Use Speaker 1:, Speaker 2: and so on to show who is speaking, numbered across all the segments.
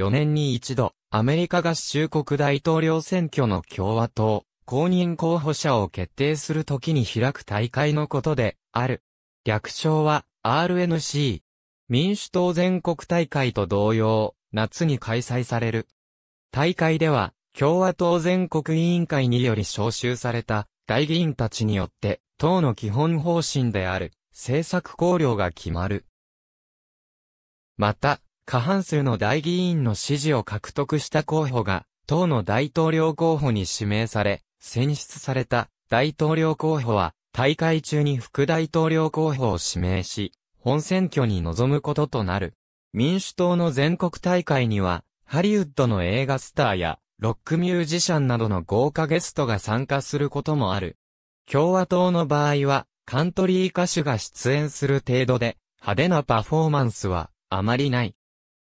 Speaker 1: 4年に一度、アメリカ合衆国大統領選挙の共和党、公認候補者を決定するときに開く大会のことで、ある。略称は、RNC。民主党全国大会と同様、夏に開催される。大会では、共和党全国委員会により招集された、大議員たちによって、党の基本方針である、政策考慮が決まる。また、過半数の大議員の支持を獲得した候補が、党の大統領候補に指名され、選出された大統領候補は、大会中に副大統領候補を指名し、本選挙に臨むこととなる。民主党の全国大会には、ハリウッドの映画スターや、ロックミュージシャンなどの豪華ゲストが参加することもある。共和党の場合は、カントリー歌手が出演する程度で、派手なパフォーマンスは、あまりない。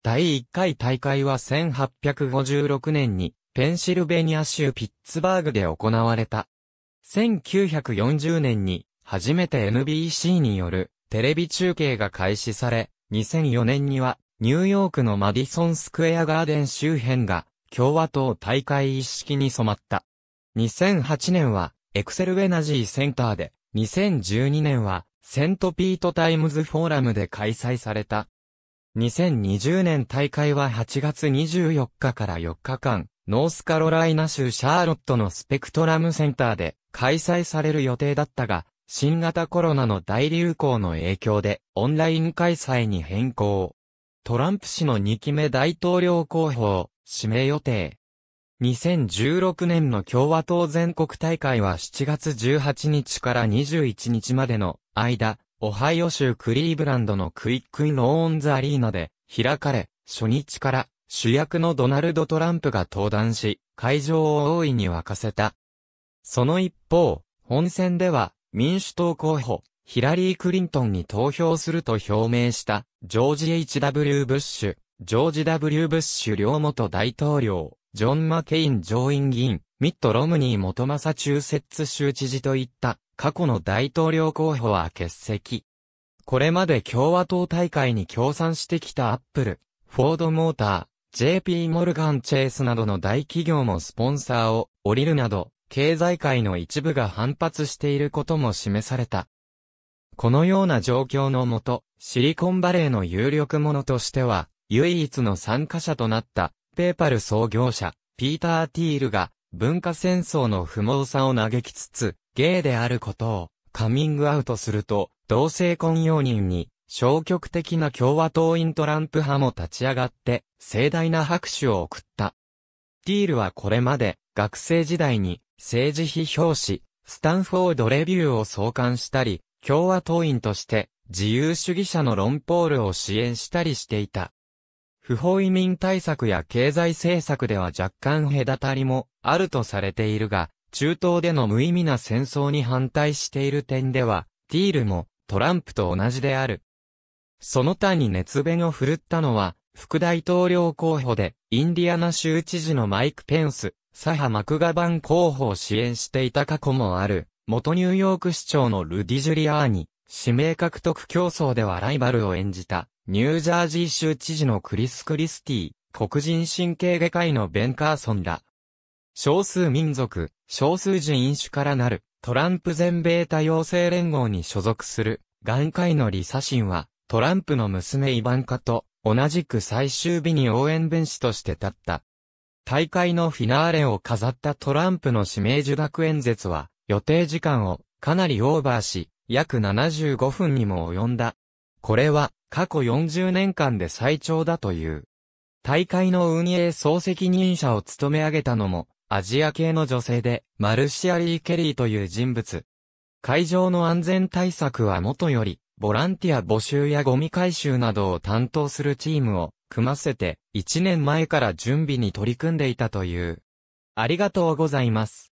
Speaker 1: 第1回大会は1856年にペンシルベニア州ピッツバーグで行われた。1940年に初めて NBC によるテレビ中継が開始され、2004年にはニューヨークのマディソンスクエアガーデン周辺が共和党大会一式に染まった。2008年はエクセルエナジーセンターで、2012年はセントピートタイムズフォーラムで開催された2020年大会は8月24日から4日間、ノースカロライナ州シャーロットのスペクトラムセンターで開催される予定だったが、新型コロナの大流行の影響でオンライン開催に変更。トランプ氏の2期目大統領候補指名予定。2016年の共和党全国大会は7月18日から21日までの間、オハイオ州クリーブランドのクイックイン・オーンズ・アリーナで開かれ、初日から主役のドナルド・トランプが登壇し、会場を大いに沸かせた。その一方、本選では民主党候補、ヒラリー・クリントンに投票すると表明したジョージ・ H.W. ブッシュ、ジョージ・ W. ブッシュ両元大統領、ジョン・マケイン上院議員、ミット・ロムニー元マサチューセッツ州知事といった過去の大統領候補は欠席。これまで共和党大会に協賛してきたアップル、フォードモーター、JP モルガンチェイスなどの大企業もスポンサーを降りるなど、経済界の一部が反発していることも示された。このような状況のもと、シリコンバレーの有力者としては、唯一の参加者となった、ペーパル創業者、ピーター・ティールが、文化戦争の不毛さを嘆きつつ、ゲイであることをカミングアウトすると、同性婚容認に消極的な共和党員トランプ派も立ち上がって、盛大な拍手を送った。ディールはこれまで学生時代に政治批評誌、スタンフォードレビューを創刊したり、共和党員として自由主義者の論ポールを支援したりしていた。不法移民対策や経済政策では若干隔たりもあるとされているが、中東での無意味な戦争に反対している点では、ティールもトランプと同じである。その他に熱弁を振るったのは、副大統領候補で、インディアナ州知事のマイク・ペンス、左派マクガバン候補を支援していた過去もある、元ニューヨーク市長のルディ・ジュリアーニ、指名獲得競争ではライバルを演じた、ニュージャージー州知事のクリス・クリスティ、黒人神経外科医のベン・カーソンら。少数民族、少数人種からなる、トランプ全米多様性連合に所属する、眼科医のリサシンは、トランプの娘イバンカと、同じく最終日に応援弁士として立った。大会のフィナーレを飾ったトランプの指名受諾演説は、予定時間をかなりオーバーし、約75分にも及んだ。これは、過去40年間で最長だという。大会の運営総責任者を務め上げたのも、アジア系の女性で、マルシアリー・ケリーという人物。会場の安全対策はもとより、ボランティア募集やゴミ回収などを担当するチームを組ませて、1年前から準備に取り組んでいたという。ありがとうございます。